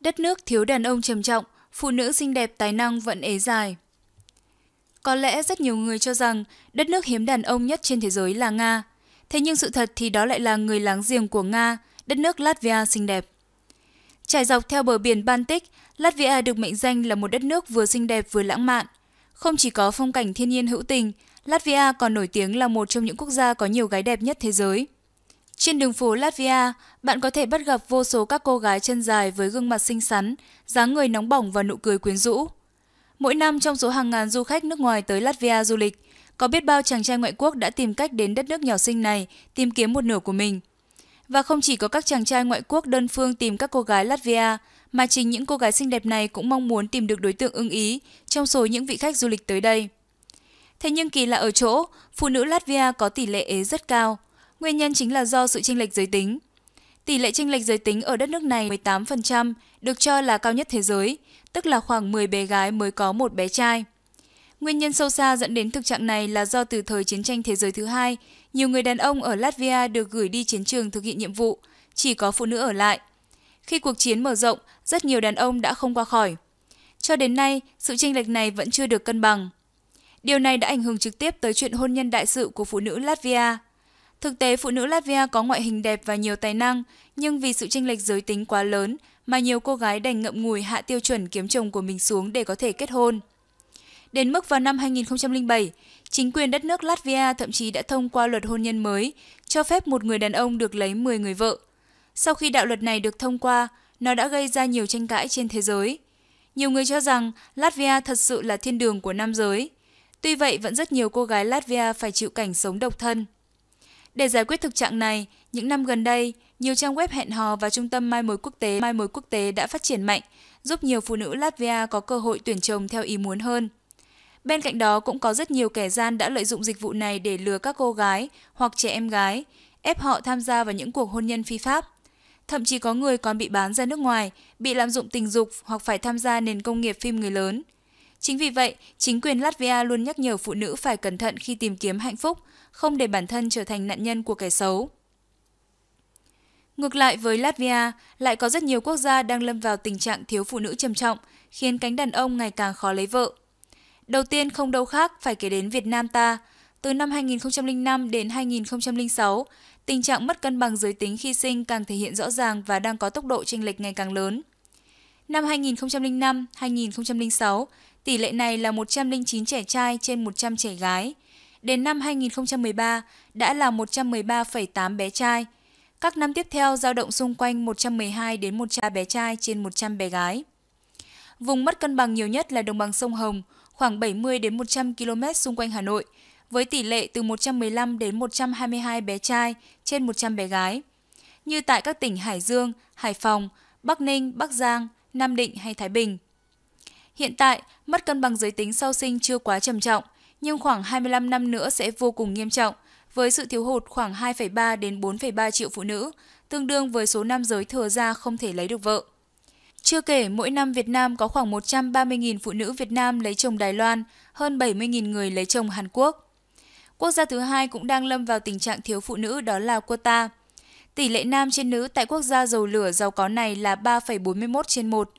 Đất nước thiếu đàn ông trầm trọng, phụ nữ xinh đẹp tài năng vẫn ế dài. Có lẽ rất nhiều người cho rằng đất nước hiếm đàn ông nhất trên thế giới là Nga. Thế nhưng sự thật thì đó lại là người láng giềng của Nga, đất nước Latvia xinh đẹp. Trải dọc theo bờ biển Baltic, Latvia được mệnh danh là một đất nước vừa xinh đẹp vừa lãng mạn. Không chỉ có phong cảnh thiên nhiên hữu tình, Latvia còn nổi tiếng là một trong những quốc gia có nhiều gái đẹp nhất thế giới. Trên đường phố Latvia, bạn có thể bắt gặp vô số các cô gái chân dài với gương mặt xinh xắn, dáng người nóng bỏng và nụ cười quyến rũ. Mỗi năm trong số hàng ngàn du khách nước ngoài tới Latvia du lịch, có biết bao chàng trai ngoại quốc đã tìm cách đến đất nước nhỏ xinh này tìm kiếm một nửa của mình. Và không chỉ có các chàng trai ngoại quốc đơn phương tìm các cô gái Latvia, mà chính những cô gái xinh đẹp này cũng mong muốn tìm được đối tượng ưng ý trong số những vị khách du lịch tới đây. Thế nhưng kỳ lạ ở chỗ, phụ nữ Latvia có tỷ lệ ế rất cao – Nguyên nhân chính là do sự chênh lệch giới tính. Tỷ lệ chênh lệch giới tính ở đất nước này 18%, được cho là cao nhất thế giới, tức là khoảng 10 bé gái mới có một bé trai. Nguyên nhân sâu xa dẫn đến thực trạng này là do từ thời chiến tranh thế giới thứ hai, nhiều người đàn ông ở Latvia được gửi đi chiến trường thực hiện nhiệm vụ, chỉ có phụ nữ ở lại. Khi cuộc chiến mở rộng, rất nhiều đàn ông đã không qua khỏi. Cho đến nay, sự chênh lệch này vẫn chưa được cân bằng. Điều này đã ảnh hưởng trực tiếp tới chuyện hôn nhân đại sự của phụ nữ Latvia Thực tế, phụ nữ Latvia có ngoại hình đẹp và nhiều tài năng, nhưng vì sự chênh lệch giới tính quá lớn mà nhiều cô gái đành ngậm ngùi hạ tiêu chuẩn kiếm chồng của mình xuống để có thể kết hôn. Đến mức vào năm 2007, chính quyền đất nước Latvia thậm chí đã thông qua luật hôn nhân mới, cho phép một người đàn ông được lấy 10 người vợ. Sau khi đạo luật này được thông qua, nó đã gây ra nhiều tranh cãi trên thế giới. Nhiều người cho rằng Latvia thật sự là thiên đường của nam giới. Tuy vậy, vẫn rất nhiều cô gái Latvia phải chịu cảnh sống độc thân. Để giải quyết thực trạng này, những năm gần đây, nhiều trang web hẹn hò và trung tâm mai mối quốc tế mai mối quốc tế đã phát triển mạnh, giúp nhiều phụ nữ Latvia có cơ hội tuyển chồng theo ý muốn hơn. Bên cạnh đó cũng có rất nhiều kẻ gian đã lợi dụng dịch vụ này để lừa các cô gái hoặc trẻ em gái, ép họ tham gia vào những cuộc hôn nhân phi pháp. Thậm chí có người còn bị bán ra nước ngoài, bị lạm dụng tình dục hoặc phải tham gia nền công nghiệp phim người lớn – Chính vì vậy, chính quyền Latvia luôn nhắc nhở phụ nữ phải cẩn thận khi tìm kiếm hạnh phúc, không để bản thân trở thành nạn nhân của kẻ xấu. Ngược lại với Latvia, lại có rất nhiều quốc gia đang lâm vào tình trạng thiếu phụ nữ trầm trọng, khiến cánh đàn ông ngày càng khó lấy vợ. Đầu tiên không đâu khác phải kể đến Việt Nam ta. Từ năm 2005 đến 2006, tình trạng mất cân bằng giới tính khi sinh càng thể hiện rõ ràng và đang có tốc độ chênh lệch ngày càng lớn. Năm 2005-2006, Tỷ lệ này là 109 trẻ trai trên 100 trẻ gái. Đến năm 2013 đã là 113,8 bé trai. Các năm tiếp theo dao động xung quanh 112 đến 100 bé trai trên 100 bé gái. Vùng mất cân bằng nhiều nhất là đồng bằng sông Hồng, khoảng 70 đến 100 km xung quanh Hà Nội, với tỷ lệ từ 115 đến 122 bé trai trên 100 bé gái. Như tại các tỉnh Hải Dương, Hải Phòng, Bắc Ninh, Bắc Giang, Nam Định hay Thái Bình. Hiện tại, mất cân bằng giới tính sau sinh chưa quá trầm trọng, nhưng khoảng 25 năm nữa sẽ vô cùng nghiêm trọng, với sự thiếu hụt khoảng 2,3 đến 4,3 triệu phụ nữ, tương đương với số nam giới thừa ra không thể lấy được vợ. Chưa kể, mỗi năm Việt Nam có khoảng 130.000 phụ nữ Việt Nam lấy chồng Đài Loan, hơn 70.000 người lấy chồng Hàn Quốc. Quốc gia thứ hai cũng đang lâm vào tình trạng thiếu phụ nữ đó là Qatar. Tỷ lệ nam trên nữ tại quốc gia dầu lửa giàu có này là 3,41 trên 1,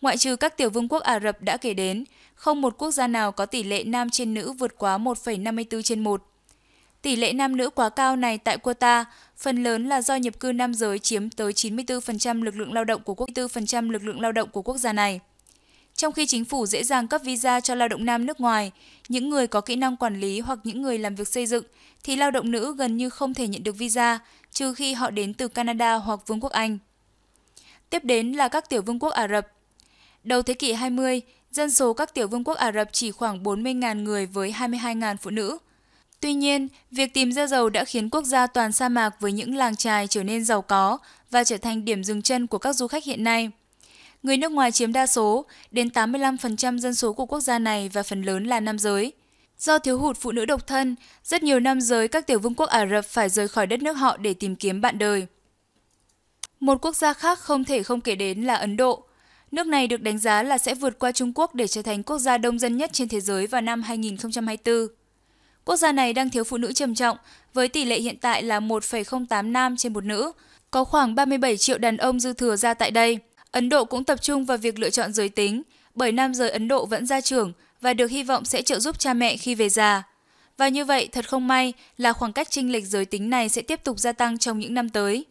Ngoại trừ các tiểu vương quốc Ả Rập đã kể đến, không một quốc gia nào có tỷ lệ nam trên nữ vượt quá 1,54 trên 1. Tỷ lệ nam nữ quá cao này tại Qatar phần lớn là do nhập cư nam giới chiếm tới 94% lực lượng lao động của quốc 4% lực lượng lao động của quốc gia này. Trong khi chính phủ dễ dàng cấp visa cho lao động nam nước ngoài, những người có kỹ năng quản lý hoặc những người làm việc xây dựng thì lao động nữ gần như không thể nhận được visa trừ khi họ đến từ Canada hoặc Vương quốc Anh. Tiếp đến là các tiểu vương quốc Ả Rập. Đầu thế kỷ 20, dân số các tiểu vương quốc Ả Rập chỉ khoảng 40.000 người với 22.000 phụ nữ. Tuy nhiên, việc tìm ra dầu đã khiến quốc gia toàn sa mạc với những làng trài trở nên giàu có và trở thành điểm dừng chân của các du khách hiện nay. Người nước ngoài chiếm đa số, đến 85% dân số của quốc gia này và phần lớn là nam giới. Do thiếu hụt phụ nữ độc thân, rất nhiều nam giới các tiểu vương quốc Ả Rập phải rời khỏi đất nước họ để tìm kiếm bạn đời. Một quốc gia khác không thể không kể đến là Ấn Độ. Nước này được đánh giá là sẽ vượt qua Trung Quốc để trở thành quốc gia đông dân nhất trên thế giới vào năm 2024. Quốc gia này đang thiếu phụ nữ trầm trọng, với tỷ lệ hiện tại là 1,08 nam trên một nữ. Có khoảng 37 triệu đàn ông dư thừa ra tại đây. Ấn Độ cũng tập trung vào việc lựa chọn giới tính, bởi nam giới Ấn Độ vẫn ra trưởng và được hy vọng sẽ trợ giúp cha mẹ khi về già. Và như vậy, thật không may là khoảng cách chênh lệch giới tính này sẽ tiếp tục gia tăng trong những năm tới.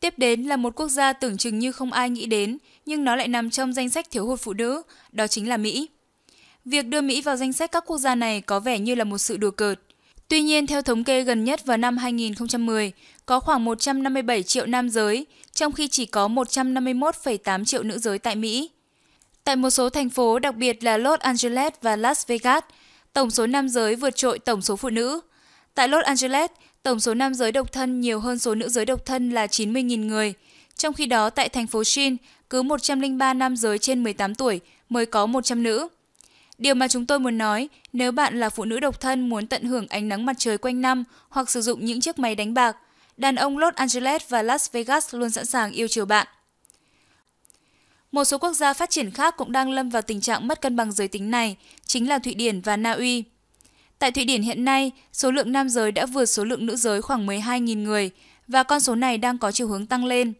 Tiếp đến là một quốc gia tưởng chừng như không ai nghĩ đến, nhưng nó lại nằm trong danh sách thiếu hụt phụ nữ, đó chính là Mỹ. Việc đưa Mỹ vào danh sách các quốc gia này có vẻ như là một sự đùa cợt. Tuy nhiên, theo thống kê gần nhất vào năm 2010, có khoảng 157 triệu nam giới, trong khi chỉ có 151,8 triệu nữ giới tại Mỹ. Tại một số thành phố, đặc biệt là Los Angeles và Las Vegas, tổng số nam giới vượt trội tổng số phụ nữ – Tại Los Angeles, tổng số nam giới độc thân nhiều hơn số nữ giới độc thân là 90.000 người. Trong khi đó, tại thành phố Shin, cứ 103 nam giới trên 18 tuổi mới có 100 nữ. Điều mà chúng tôi muốn nói, nếu bạn là phụ nữ độc thân muốn tận hưởng ánh nắng mặt trời quanh năm hoặc sử dụng những chiếc máy đánh bạc, đàn ông Los Angeles và Las Vegas luôn sẵn sàng yêu chiều bạn. Một số quốc gia phát triển khác cũng đang lâm vào tình trạng mất cân bằng giới tính này, chính là Thụy Điển và Na Uy. Tại Thụy Điển hiện nay, số lượng nam giới đã vượt số lượng nữ giới khoảng 12.000 người và con số này đang có chiều hướng tăng lên.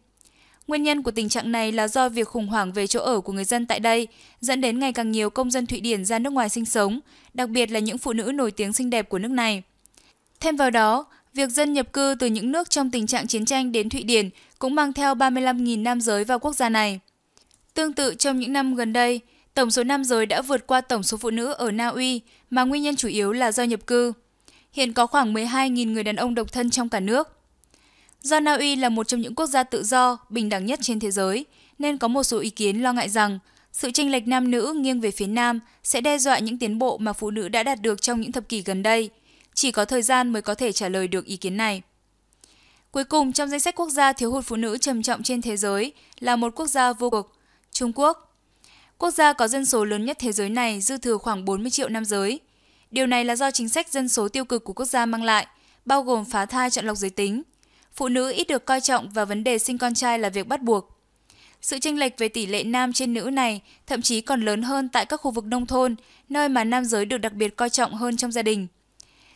Nguyên nhân của tình trạng này là do việc khủng hoảng về chỗ ở của người dân tại đây, dẫn đến ngày càng nhiều công dân Thụy Điển ra nước ngoài sinh sống, đặc biệt là những phụ nữ nổi tiếng xinh đẹp của nước này. Thêm vào đó, việc dân nhập cư từ những nước trong tình trạng chiến tranh đến Thụy Điển cũng mang theo 35.000 nam giới vào quốc gia này. Tương tự trong những năm gần đây, tổng số nam giới đã vượt qua tổng số phụ nữ ở Na Uy, mà nguyên nhân chủ yếu là do nhập cư. Hiện có khoảng 12.000 người đàn ông độc thân trong cả nước. Do Na Uy là một trong những quốc gia tự do, bình đẳng nhất trên thế giới, nên có một số ý kiến lo ngại rằng sự chênh lệch nam nữ nghiêng về phía nam sẽ đe dọa những tiến bộ mà phụ nữ đã đạt được trong những thập kỷ gần đây. Chỉ có thời gian mới có thể trả lời được ý kiến này. Cuối cùng, trong danh sách quốc gia thiếu hụt phụ nữ trầm trọng trên thế giới là một quốc gia vô cực, Trung Quốc. Quốc gia có dân số lớn nhất thế giới này dư thừa khoảng 40 triệu nam giới. Điều này là do chính sách dân số tiêu cực của quốc gia mang lại, bao gồm phá thai chọn lọc giới tính. Phụ nữ ít được coi trọng và vấn đề sinh con trai là việc bắt buộc. Sự chênh lệch về tỷ lệ nam trên nữ này thậm chí còn lớn hơn tại các khu vực nông thôn, nơi mà nam giới được đặc biệt coi trọng hơn trong gia đình.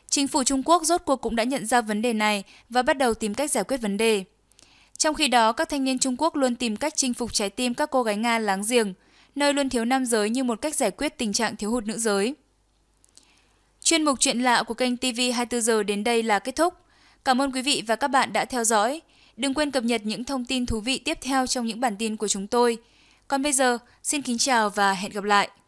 Chính phủ Trung Quốc rốt cuộc cũng đã nhận ra vấn đề này và bắt đầu tìm cách giải quyết vấn đề. Trong khi đó, các thanh niên Trung Quốc luôn tìm cách chinh phục trái tim các cô gái Nga láng giềng – nơi luôn thiếu nam giới như một cách giải quyết tình trạng thiếu hụt nữ giới. Chuyên mục chuyện lạ của kênh TV 24 giờ đến đây là kết thúc. Cảm ơn quý vị và các bạn đã theo dõi. Đừng quên cập nhật những thông tin thú vị tiếp theo trong những bản tin của chúng tôi. Còn bây giờ, xin kính chào và hẹn gặp lại.